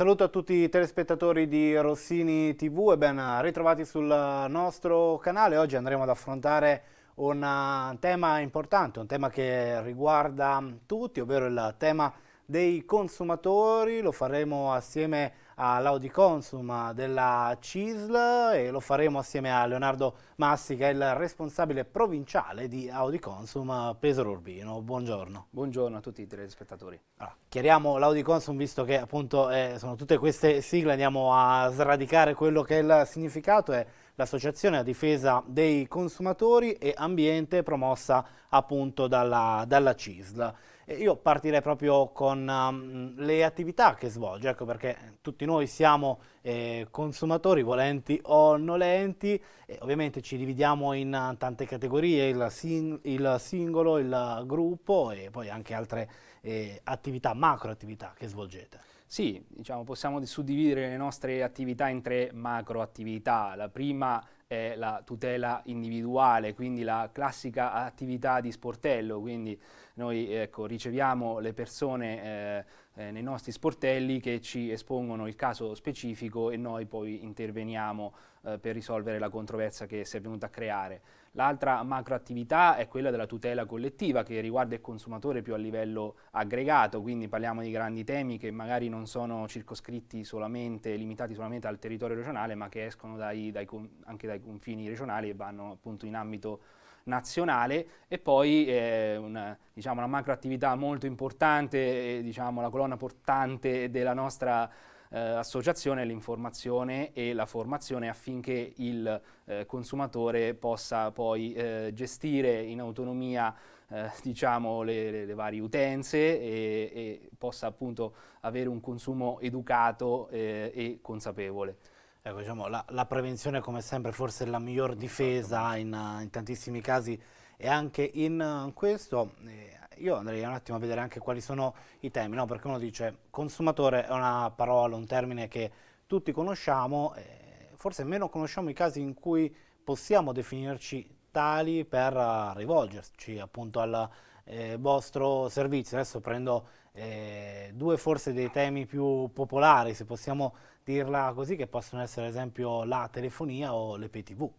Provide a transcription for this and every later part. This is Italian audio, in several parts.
saluto a tutti i telespettatori di Rossini TV e ben ritrovati sul nostro canale. Oggi andremo ad affrontare un eh, tema importante, un tema che riguarda tutti, ovvero il tema dei consumatori. Lo faremo assieme a all'Audi Consum della CISL e lo faremo assieme a Leonardo Massi che è il responsabile provinciale di Audi Consum Pesaro Urbino. Buongiorno. Buongiorno a tutti i telespettatori. Allora, chiariamo l'Audi Consum visto che appunto eh, sono tutte queste sigle, andiamo a sradicare quello che è il significato è l'associazione a difesa dei consumatori e ambiente promossa appunto dalla, dalla CISL. Io partirei proprio con um, le attività che svolge, ecco perché tutti noi siamo eh, consumatori volenti o nolenti, e ovviamente ci dividiamo in uh, tante categorie, il, sing il singolo, il gruppo e poi anche altre eh, attività, macro attività che svolgete. Sì, diciamo, possiamo suddividere le nostre attività in tre macro attività. La prima è la tutela individuale, quindi la classica attività di sportello, quindi noi ecco, riceviamo le persone eh, eh, nei nostri sportelli che ci espongono il caso specifico e noi poi interveniamo eh, per risolvere la controversia che si è venuta a creare. L'altra macroattività è quella della tutela collettiva che riguarda il consumatore più a livello aggregato, quindi parliamo di grandi temi che magari non sono circoscritti solamente, limitati solamente al territorio regionale, ma che escono dai, dai, anche dai confini regionali e vanno appunto in ambito nazionale e poi eh, una, diciamo, una macroattività molto importante, eh, diciamo, la colonna portante della nostra eh, associazione l'informazione e la formazione affinché il eh, consumatore possa poi eh, gestire in autonomia eh, diciamo le, le, varie utenze e, e, possa appunto avere un consumo educato eh, e consapevole. Ecco, diciamo, la, la, prevenzione come sempre forse è la miglior esatto. difesa in, in tantissimi casi e anche in eh, questo eh, io andrei un attimo a vedere anche quali sono i temi, no? perché uno dice consumatore è una parola, un termine che tutti conosciamo, eh, forse meno conosciamo i casi in cui possiamo definirci tali per eh, rivolgerci appunto al eh, vostro servizio. Adesso prendo eh, due forse dei temi più popolari, se possiamo dirla così, che possono essere ad esempio la telefonia o le PTV.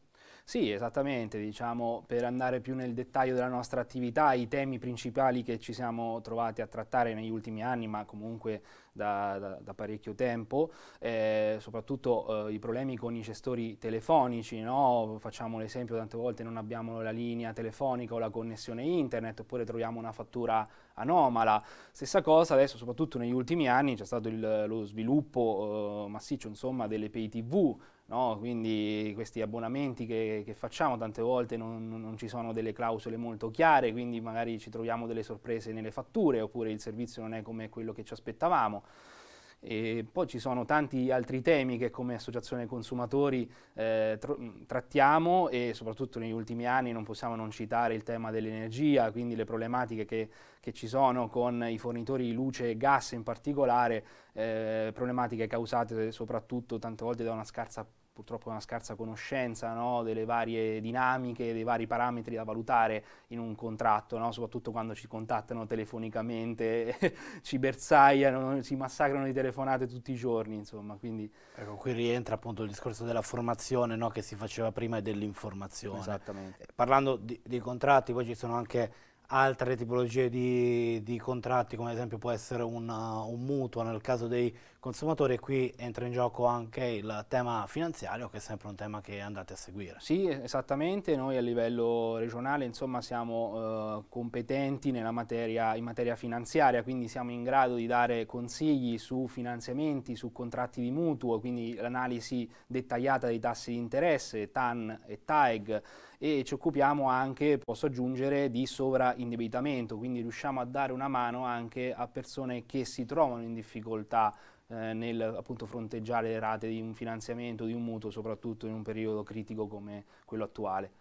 Sì, esattamente, diciamo, per andare più nel dettaglio della nostra attività, i temi principali che ci siamo trovati a trattare negli ultimi anni, ma comunque da, da, da parecchio tempo, eh, soprattutto eh, i problemi con i gestori telefonici, no? facciamo l'esempio tante volte non abbiamo la linea telefonica o la connessione internet, oppure troviamo una fattura anomala. Stessa cosa adesso, soprattutto negli ultimi anni, c'è stato il, lo sviluppo eh, massiccio insomma, delle pay TV, No, quindi questi abbonamenti che, che facciamo tante volte non, non, ci sono delle clausole molto chiare, quindi magari ci troviamo delle sorprese nelle fatture oppure il servizio non è come quello che ci aspettavamo. E poi ci sono tanti altri temi che come associazione consumatori eh, tr trattiamo e soprattutto negli ultimi anni non possiamo non citare il tema dell'energia, quindi le problematiche che, che, ci sono con i fornitori di luce e gas in particolare, eh, problematiche causate soprattutto tante volte da una scarsa purtroppo una scarsa conoscenza no, delle varie dinamiche, dei vari parametri da valutare in un contratto, no? soprattutto quando ci contattano telefonicamente, ci bersagliano, ci massacrano di telefonate tutti i giorni, insomma. Quindi... Ecco, qui rientra appunto il discorso della formazione no, che si faceva prima e dell'informazione. Esattamente. Eh, parlando di, di contratti, poi ci sono anche altre tipologie di, di, contratti, come ad esempio può essere un, uh, un mutuo, nel caso dei consumatore e qui entra in gioco anche il tema finanziario che è sempre un tema che andate a seguire. Sì, esattamente, noi a livello regionale insomma, siamo eh, competenti materia, in materia finanziaria, quindi siamo in grado di dare consigli su finanziamenti, su contratti di mutuo, quindi l'analisi dettagliata dei tassi di interesse, TAN e TAEG e ci occupiamo anche, posso aggiungere, di sovraindebitamento, quindi riusciamo a dare una mano anche a persone che si trovano in difficoltà eh, nel appunto, fronteggiare le rate di un finanziamento, di un mutuo, soprattutto in un periodo critico come quello attuale.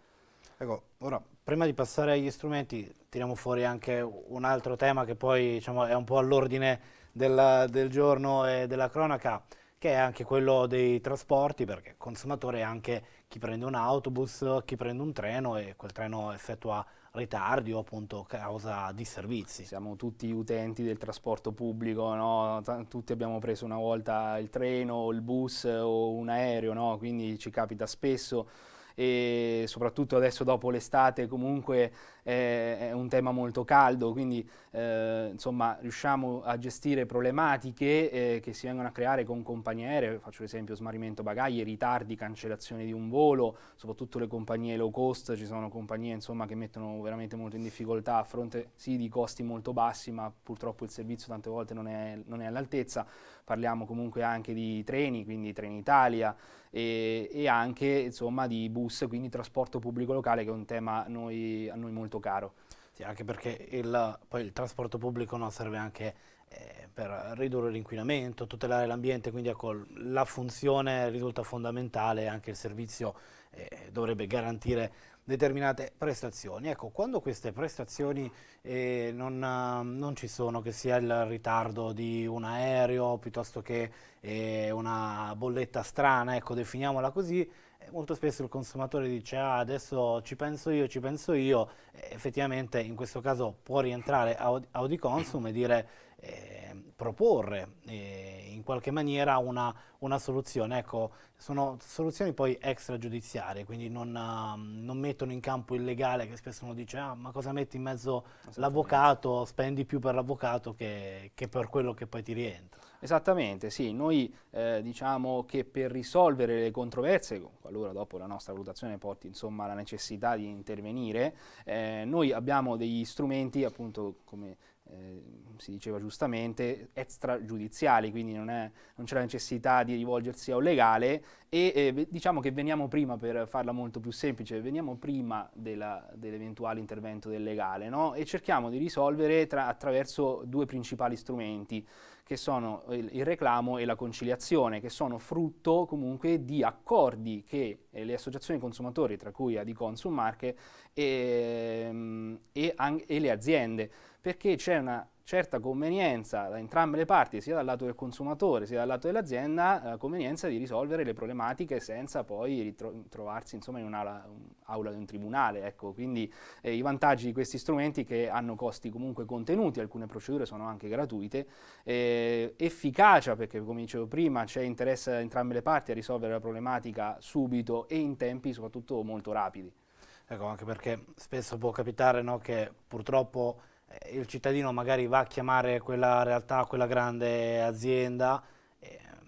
Ecco, ora prima di passare agli strumenti tiriamo fuori anche un altro tema che poi diciamo, è un po' all'ordine del, del giorno e della cronaca, che è anche quello dei trasporti, perché il consumatore è anche chi prende un autobus, chi prende un treno e quel treno effettua ritardi o appunto causa di servizi. Siamo tutti utenti del trasporto pubblico, no? tutti abbiamo preso una volta il treno, il bus o un aereo, no? quindi ci capita spesso e soprattutto adesso dopo l'estate comunque è, è un tema molto caldo, quindi eh, insomma riusciamo a gestire problematiche eh, che si vengono a creare con compagnie aeree, faccio l'esempio smarrimento bagagli, ritardi, cancellazione di un volo, soprattutto le compagnie low cost, ci sono compagnie insomma, che mettono veramente molto in difficoltà a fronte sì di costi molto bassi, ma purtroppo il servizio tante volte non è, non è all'altezza parliamo comunque anche di treni, quindi Trenitalia e, e anche insomma, di bus, quindi trasporto pubblico locale che è un tema a noi, a noi molto caro. Sì, anche perché il, poi il trasporto pubblico no, serve anche eh, per ridurre l'inquinamento, tutelare l'ambiente, quindi ecco, la funzione risulta fondamentale, anche il servizio eh, dovrebbe garantire determinate prestazioni. Ecco, quando queste prestazioni eh, non, non, ci sono, che sia il ritardo di un aereo piuttosto che eh, una bolletta strana, ecco, definiamola così, eh, molto spesso il consumatore dice ah, adesso ci penso io, ci penso io, effettivamente in questo caso può rientrare Audi Consum e dire eh, proporre eh, in qualche maniera una, una, soluzione. Ecco, sono soluzioni poi extragiudiziarie, quindi non, uh, non, mettono in campo il legale che spesso uno dice ah, ma cosa metti in mezzo l'avvocato, spendi più per l'avvocato che, che per quello che poi ti rientra. Esattamente, sì, noi eh, diciamo che per risolvere le controversie, qualora dopo la nostra valutazione porti insomma alla necessità di intervenire, eh, noi abbiamo degli strumenti appunto come eh, si diceva giustamente, extragiudiziali, quindi non, è, non, c'è la necessità di rivolgersi a un legale e eh, diciamo che veniamo prima, per farla molto più semplice, veniamo prima della, dell'eventuale intervento del legale no? e cerchiamo di risolvere tra, attraverso due principali strumenti che sono il, il, reclamo e la conciliazione, che sono frutto comunque di accordi che eh, le associazioni consumatori, tra cui Adiconsum Marche, ehm, e, e, e le aziende, perché c'è una certa convenienza da entrambe le parti, sia dal lato del consumatore sia dal lato dell'azienda, la eh, convenienza di risolvere le problematiche senza poi ritrovarsi insomma, in un'aula di un tribunale. Ecco. Quindi eh, i vantaggi di questi strumenti che hanno costi comunque contenuti, alcune procedure sono anche gratuite, eh, efficacia perché come dicevo prima c'è interesse da entrambe le parti a risolvere la problematica subito e in tempi soprattutto molto rapidi. Ecco, anche perché spesso può capitare no, che purtroppo eh, il cittadino magari va a chiamare quella realtà, quella grande azienda,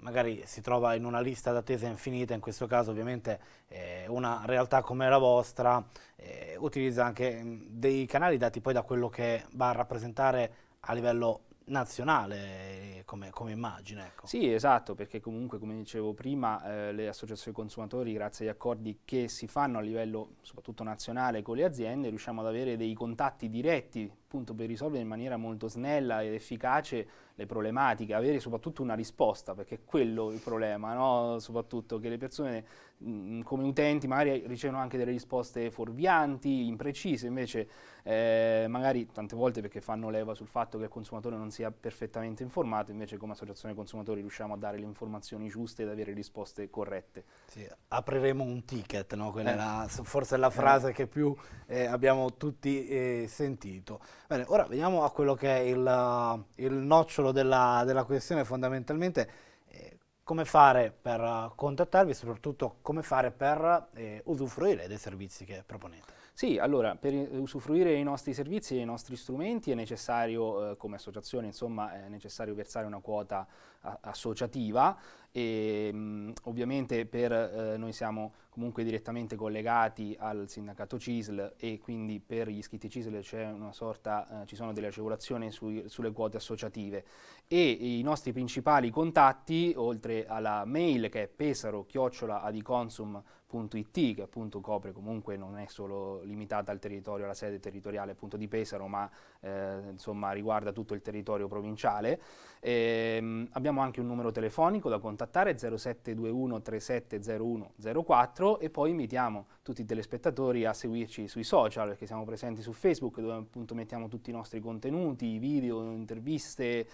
magari si trova in una lista d'attesa infinita, in questo caso ovviamente eh, una realtà come la vostra eh, utilizza anche mm, dei canali dati poi da quello che va a rappresentare a livello nazionale eh, come, come immagine. Ecco. Sì, esatto, perché comunque, come dicevo prima, eh, le associazioni consumatori, grazie agli accordi che si fanno a livello soprattutto nazionale con le aziende, riusciamo ad avere dei contatti diretti appunto per risolvere in maniera molto snella ed efficace le problematiche, avere soprattutto una risposta, perché è quello il problema, no? soprattutto che le persone Mm, come utenti magari ricevono anche delle risposte fuorvianti, imprecise, invece eh, magari tante volte perché fanno leva sul fatto che il consumatore non sia perfettamente informato, invece come associazione consumatori riusciamo a dare le informazioni giuste ed avere risposte corrette. Sì, apriremo un ticket, no? quella eh. è la, forse è la frase eh. che più eh, abbiamo tutti eh, sentito. Bene, ora veniamo a quello che è il, il nocciolo della, della questione fondamentalmente come fare per eh, contattarvi e soprattutto come fare per eh, usufruire dei servizi che proponete. Sì, allora per eh, usufruire dei nostri servizi e dei nostri strumenti è necessario, eh, come associazione, insomma, è necessario versare una quota eh, associativa e ehm, mh, ovviamente per eh, noi siamo comunque direttamente collegati al sindacato CISL e quindi per gli iscritti CISL sorta, eh, ci sono delle agevolazioni sui, sulle quote associative e i nostri principali contatti oltre alla mail che è pesaro-adiconsum.it che appunto copre comunque non è solo limitata al territorio, alla sede territoriale appunto di Pesaro ma eh, insomma riguarda tutto il territorio provinciale ehm, abbiamo anche un numero telefonico da contattare 0721 370104 teatro e poi invitiamo tutti i telespettatori a seguirci sui social perché siamo presenti su Facebook dove appunto mettiamo tutti i nostri contenuti, video, interviste,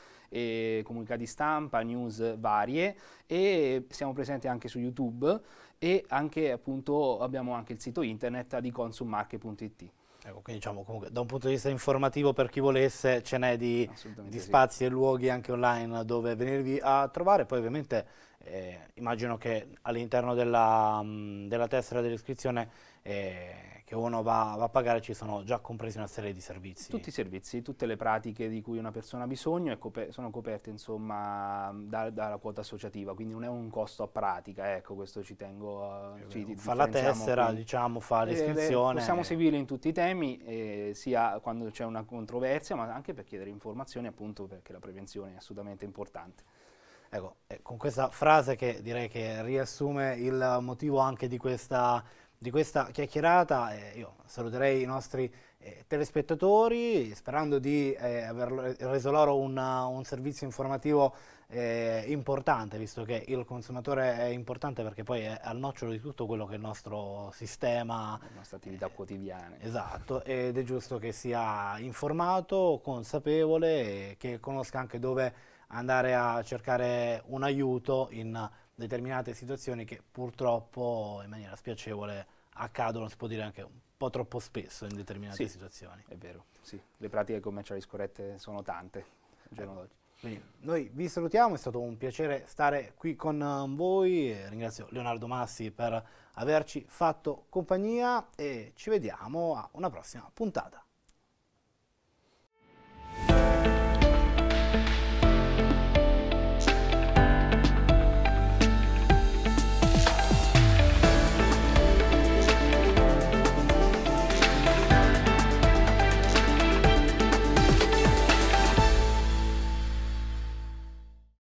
comunicati stampa, news varie e siamo presenti anche su YouTube e anche appunto abbiamo anche il sito internet adiconsummarche.it. Ecco, quindi diciamo comunque da un punto di vista informativo per chi volesse ce n'è di, di, spazi sì. e luoghi anche online dove venirvi a trovare, poi ovviamente eh, immagino che all'interno della, mm, della, tessera dell'iscrizione eh, che uno va, va, a pagare ci sono già compresi una serie di servizi. Tutti i servizi, tutte le pratiche di cui una persona ha bisogno coper sono coperte insomma da, dalla quota associativa, quindi non è un costo a pratica, ecco questo ci tengo a... Eh, ci fa la tessera, qui. diciamo, fa eh, l'iscrizione. possiamo seguire in tutti i temi, eh, sia quando c'è una controversia, ma anche per chiedere informazioni appunto perché la prevenzione è assolutamente importante. Ecco, eh, con questa frase che direi che riassume il motivo anche di questa di questa chiacchierata. Eh, io saluterei i nostri eh, telespettatori sperando di eh, aver reso loro una, un servizio informativo eh, importante, visto che il consumatore è importante perché poi è al nocciolo di tutto quello che è il nostro sistema. La nostra attività eh, quotidiana. Esatto, ed è giusto che sia informato, consapevole e che conosca anche dove andare a cercare un aiuto in determinate situazioni che purtroppo in maniera spiacevole accadono, si può dire anche un po' troppo spesso in determinate sì, situazioni. È vero, sì, le pratiche commerciali scorrette sono tante al ecco. noi vi salutiamo, è stato un piacere stare qui con eh, voi, ringrazio Leonardo Massi per averci fatto compagnia e ci vediamo a una prossima puntata.